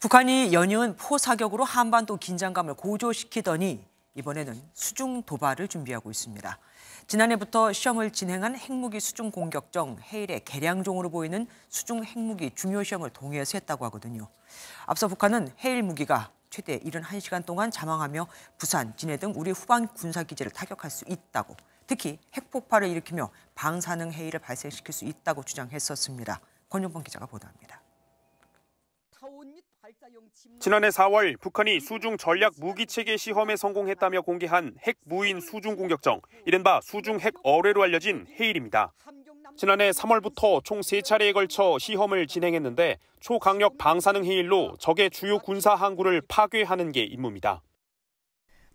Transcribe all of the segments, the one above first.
북한이 연이은 포사격으로 한반도 긴장감을 고조시키더니 이번에는 수중 도발을 준비하고 있습니다. 지난해부터 시험을 진행한 핵무기 수중 공격정 해일의 개량종으로 보이는 수중 핵무기 중요 시험을 동해서 했다고 하거든요. 앞서 북한은 해일 무기가 최대 71시간 동안 잠항하며 부산, 진해 등 우리 후방 군사 기지를 타격할 수 있다고 특히 핵폭발을 일으키며 방사능 해일을 발생시킬 수 있다고 주장했었습니다. 권용범 기자가 보도합니다. 지난해 4월 북한이 수중 전략 무기 체계 시험에 성공했다며 공개한 핵 무인 수중 공격정, 이른바 수중 핵 어뢰로 알려진 헤일입니다. 지난해 3월부터 총 3차례에 걸쳐 시험을 진행했는데 초강력 방사능 헤일로 적의 주요 군사 항구를 파괴하는 게 임무입니다.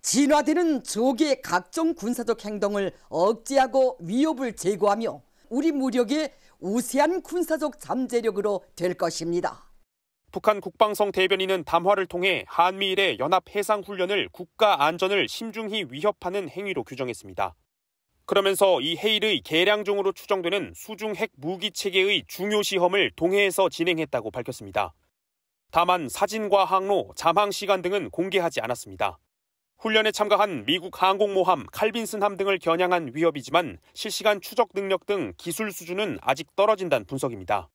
진화되는 적의 각종 군사적 행동을 억제하고 위협을 제거하며 우리 무력의 우세한 군사적 잠재력으로 될 것입니다. 북한 국방성 대변인은 담화를 통해 한미일의 연합 해상 훈련을 국가 안전을 심중히 위협하는 행위로 규정했습니다. 그러면서 이 해일의 계량종으로 추정되는 수중 핵 무기 체계의 중요 시험을 동해에서 진행했다고 밝혔습니다. 다만 사진과 항로, 잠항 시간 등은 공개하지 않았습니다. 훈련에 참가한 미국 항공모함 칼빈슨함 등을 겨냥한 위협이지만 실시간 추적 능력 등 기술 수준은 아직 떨어진다는 분석입니다.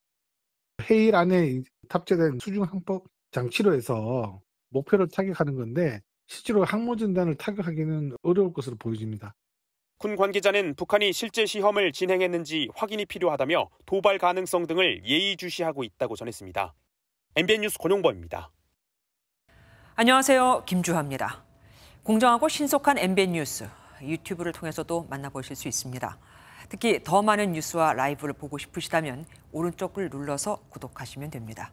해일 안에 탑재된 수중 항법 장치로 해서 목표를 타격하는 건데 실제로 항모 진단을 타격하기는 어려울 것으로 보여집니다. 군 관계자는 북한이 실제 시험을 진행했는지 확인이 필요하다며 도발 가능성 등을 예의주시하고 있다고 전했습니다. MBN 뉴스 권용범입니다. 안녕하세요. 김주하입니다. 공정하고 신속한 MBN 뉴스 유튜브를 통해서도 만나보실 수 있습니다. 특히 더 많은 뉴스와 라이브를 보고 싶으시다면 오른쪽을 눌러서 구독하시면 됩니다.